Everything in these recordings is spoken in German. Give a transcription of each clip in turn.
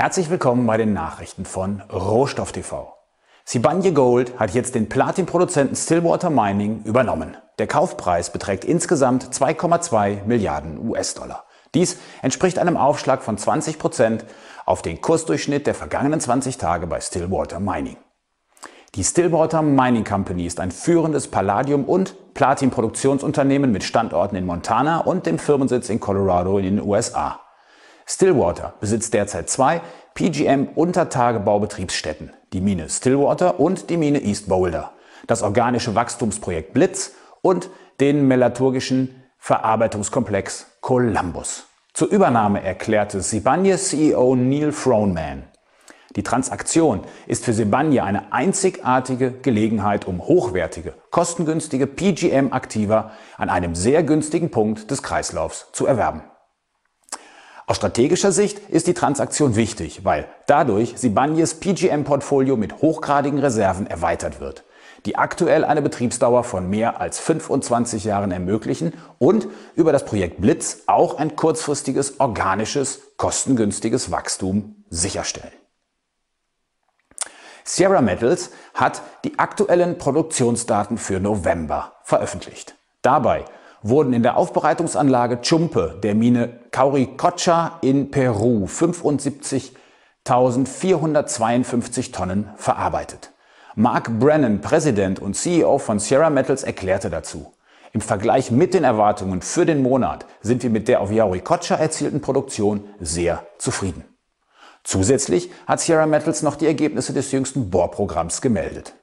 Herzlich willkommen bei den Nachrichten von Rohstoff TV. Sibanye Gold hat jetzt den Platinproduzenten Stillwater Mining übernommen. Der Kaufpreis beträgt insgesamt 2,2 Milliarden US-Dollar. Dies entspricht einem Aufschlag von 20 Prozent auf den Kursdurchschnitt der vergangenen 20 Tage bei Stillwater Mining. Die Stillwater Mining Company ist ein führendes Palladium- und Platinproduktionsunternehmen mit Standorten in Montana und dem Firmensitz in Colorado in den USA. Stillwater besitzt derzeit zwei PGM-Untertagebaubetriebsstätten, die Mine Stillwater und die Mine East Boulder, das organische Wachstumsprojekt Blitz und den melaturgischen Verarbeitungskomplex Columbus. Zur Übernahme erklärte Sibanye-CEO Neil Froneman, die Transaktion ist für Sibanye eine einzigartige Gelegenheit, um hochwertige, kostengünstige PGM-Aktiva an einem sehr günstigen Punkt des Kreislaufs zu erwerben. Aus strategischer Sicht ist die Transaktion wichtig, weil dadurch Sibanyes PGM-Portfolio mit hochgradigen Reserven erweitert wird, die aktuell eine Betriebsdauer von mehr als 25 Jahren ermöglichen und über das Projekt Blitz auch ein kurzfristiges, organisches, kostengünstiges Wachstum sicherstellen. Sierra Metals hat die aktuellen Produktionsdaten für November veröffentlicht. Dabei wurden in der Aufbereitungsanlage Chumpe der Mine Cauricocha in Peru 75.452 Tonnen verarbeitet. Mark Brennan, Präsident und CEO von Sierra Metals, erklärte dazu, im Vergleich mit den Erwartungen für den Monat sind wir mit der auf Yauricocha erzielten Produktion sehr zufrieden. Zusätzlich hat Sierra Metals noch die Ergebnisse des jüngsten Bohrprogramms gemeldet.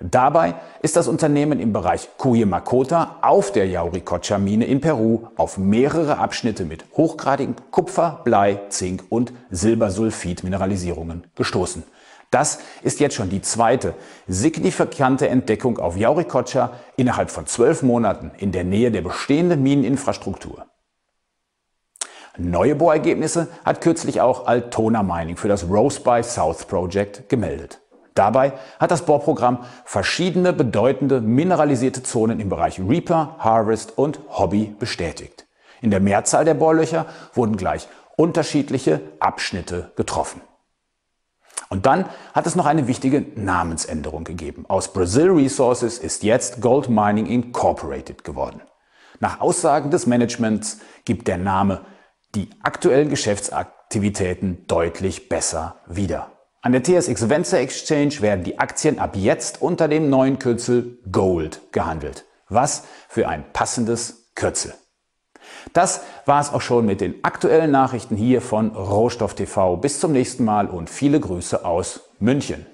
Dabei ist das Unternehmen im Bereich Cuyamacota auf der Yauricocha-Mine in Peru auf mehrere Abschnitte mit hochgradigen Kupfer, Blei, Zink und Silbersulfid-Mineralisierungen gestoßen. Das ist jetzt schon die zweite signifikante Entdeckung auf Yauricocha innerhalb von zwölf Monaten in der Nähe der bestehenden Mineninfrastruktur. Neue Bohrergebnisse hat kürzlich auch Altona Mining für das Rose by South Project gemeldet. Dabei hat das Bohrprogramm verschiedene bedeutende mineralisierte Zonen im Bereich Reaper, Harvest und Hobby bestätigt. In der Mehrzahl der Bohrlöcher wurden gleich unterschiedliche Abschnitte getroffen. Und dann hat es noch eine wichtige Namensänderung gegeben. Aus Brazil Resources ist jetzt Gold Mining Incorporated geworden. Nach Aussagen des Managements gibt der Name die aktuellen Geschäftsaktivitäten deutlich besser wieder. An der TSX Venture Exchange werden die Aktien ab jetzt unter dem neuen Kürzel Gold gehandelt. Was für ein passendes Kürzel. Das war es auch schon mit den aktuellen Nachrichten hier von Rohstoff TV. Bis zum nächsten Mal und viele Grüße aus München.